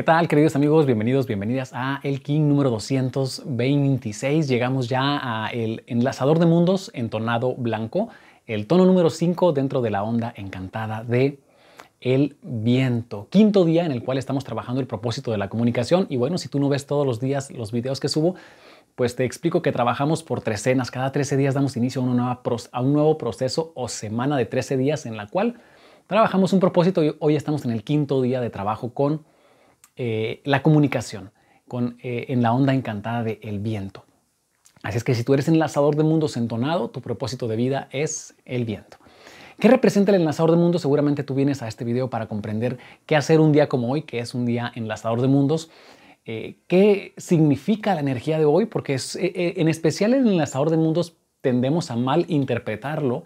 ¿Qué tal, queridos amigos? Bienvenidos, bienvenidas a El King número 226. Llegamos ya al enlazador de mundos en blanco, el tono número 5 dentro de la onda encantada de el viento. Quinto día en el cual estamos trabajando el propósito de la comunicación y bueno, si tú no ves todos los días los videos que subo, pues te explico que trabajamos por trecenas. Cada 13 días damos inicio a, a un nuevo proceso o semana de 13 días en la cual trabajamos un propósito y hoy estamos en el quinto día de trabajo con eh, la comunicación con, eh, en la onda encantada del el viento. Así es que si tú eres enlazador de mundos entonado, tu propósito de vida es el viento. ¿Qué representa el enlazador de mundos? Seguramente tú vienes a este video para comprender qué hacer un día como hoy, que es un día enlazador de mundos, eh, qué significa la energía de hoy, porque es, en especial el enlazador de mundos tendemos a mal interpretarlo,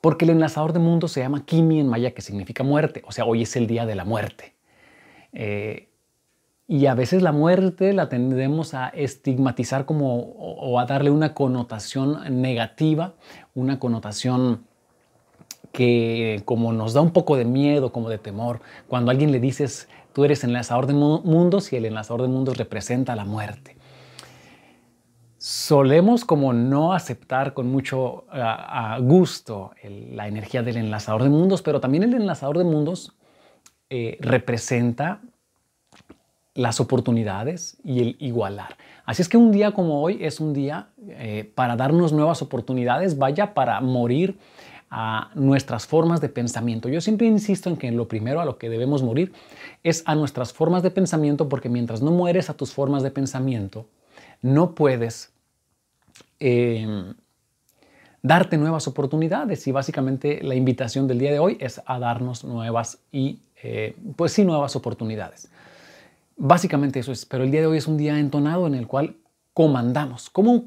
porque el enlazador de mundos se llama Kimi en maya, que significa muerte, o sea, hoy es el día de la muerte. Eh, y a veces la muerte la tendemos a estigmatizar como o, a darle una connotación negativa, una connotación que como nos da un poco de miedo, como de temor, cuando alguien le dices, tú eres enlazador de mundos y el enlazador de mundos representa la muerte. Solemos como no aceptar con mucho gusto la energía del enlazador de mundos, pero también el enlazador de mundos eh, representa las oportunidades y el igualar. Así es que un día como hoy es un día eh, para darnos nuevas oportunidades, vaya para morir a nuestras formas de pensamiento. Yo siempre insisto en que lo primero a lo que debemos morir es a nuestras formas de pensamiento porque mientras no mueres a tus formas de pensamiento, no puedes eh, darte nuevas oportunidades y básicamente la invitación del día de hoy es a darnos nuevas y eh, pues sí nuevas oportunidades. Básicamente eso es, pero el día de hoy es un día entonado en el cual comandamos. ¿Cómo,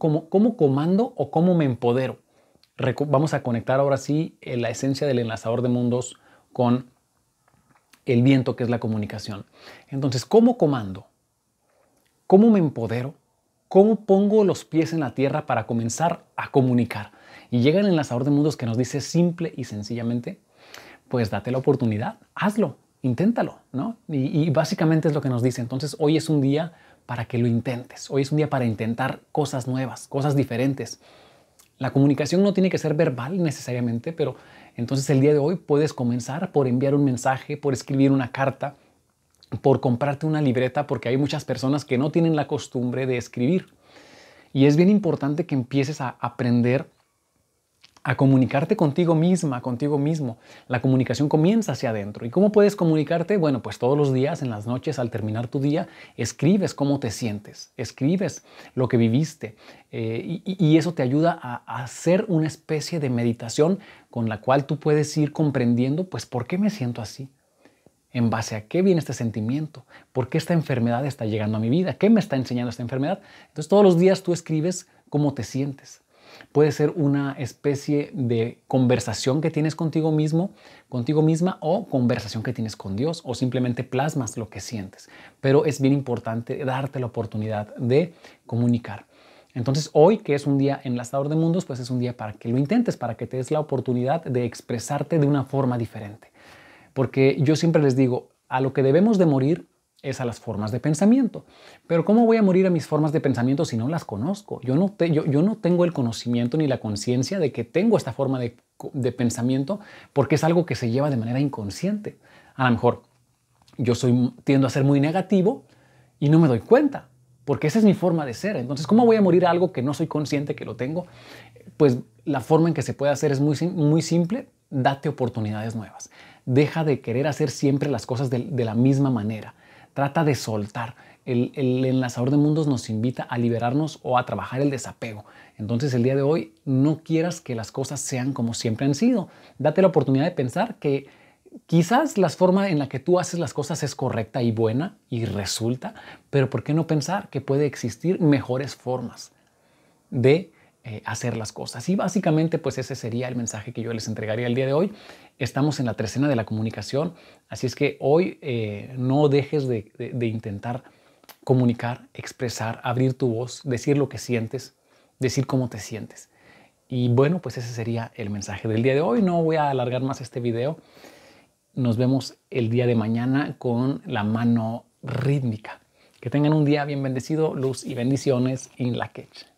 comando o cómo me empodero? vamos a conectar ahora sí eh, la esencia del enlazador de mundos con el viento que es la comunicación. Entonces, ¿cómo comando? ¿Cómo me empodero? ¿Cómo pongo los pies en la tierra para comenzar a comunicar? y en el enlazador de mundos que nos dice simple y sencillamente, pues date la oportunidad, hazlo, inténtalo, ¿no? Y, y básicamente es lo que nos dice. Entonces hoy es un día para que lo intentes, hoy es un día para intentar cosas nuevas, cosas diferentes. La comunicación no tiene que ser verbal necesariamente, pero entonces el día de hoy puedes comenzar por enviar un mensaje, por escribir una carta, por comprarte una libreta, porque hay muchas personas que no tienen la costumbre de escribir. Y es bien importante que empieces a aprender a comunicarte contigo misma, contigo mismo. La comunicación comienza hacia adentro. ¿Y cómo puedes comunicarte? Bueno, pues todos los días, en las noches, al terminar tu día, escribes cómo te sientes, escribes lo que viviste. Eh, y, eso te ayuda a, a hacer una especie de meditación con la cual tú puedes ir comprendiendo, pues, por qué me siento así, ¿En base a qué viene este sentimiento? ¿Por qué esta enfermedad está llegando a mi vida? ¿Qué me está enseñando esta enfermedad? Entonces todos los días tú escribes cómo te sientes. Puede ser una especie de conversación que tienes contigo mismo, contigo misma o conversación que tienes con Dios o simplemente plasmas lo que sientes. Pero es bien importante darte la oportunidad de comunicar. Entonces hoy, que es un día enlazador de mundos, pues es un día para que lo intentes, para que te des la oportunidad de expresarte de una forma diferente. Porque yo siempre les digo, a lo que debemos de morir es a las formas de pensamiento. Pero ¿cómo voy a morir a mis formas de pensamiento si no las conozco? Yo no, tengo el conocimiento ni la conciencia de que tengo esta forma de, pensamiento porque es algo que se lleva de manera inconsciente. A lo mejor yo soy, tiendo a ser muy negativo y no me doy cuenta porque esa es mi forma de ser. Entonces, ¿cómo voy a morir a algo que no soy consciente que lo tengo? Pues la forma en que se puede hacer es muy, simple. Date oportunidades nuevas. Deja de querer hacer siempre las cosas de la misma manera trata de soltar. El, enlazador de mundos nos invita a liberarnos o a trabajar el desapego. Entonces el día de hoy no quieras que las cosas sean como siempre han sido. Date la oportunidad de pensar que quizás la forma en la que tú haces las cosas es correcta y buena y resulta, pero ¿por qué no pensar que puede existir mejores formas de eh, hacer las cosas. Y básicamente, pues ese sería el mensaje que yo les entregaría el día de hoy. Estamos en la trecena de la comunicación, así es que hoy eh, no dejes de, intentar comunicar, expresar, abrir tu voz, decir lo que sientes, decir cómo te sientes. Y bueno, pues ese sería el mensaje del día de hoy. No voy a alargar más este video. Nos vemos el día de mañana con la mano rítmica. Que tengan un día bien bendecido, luz y bendiciones en la quecha.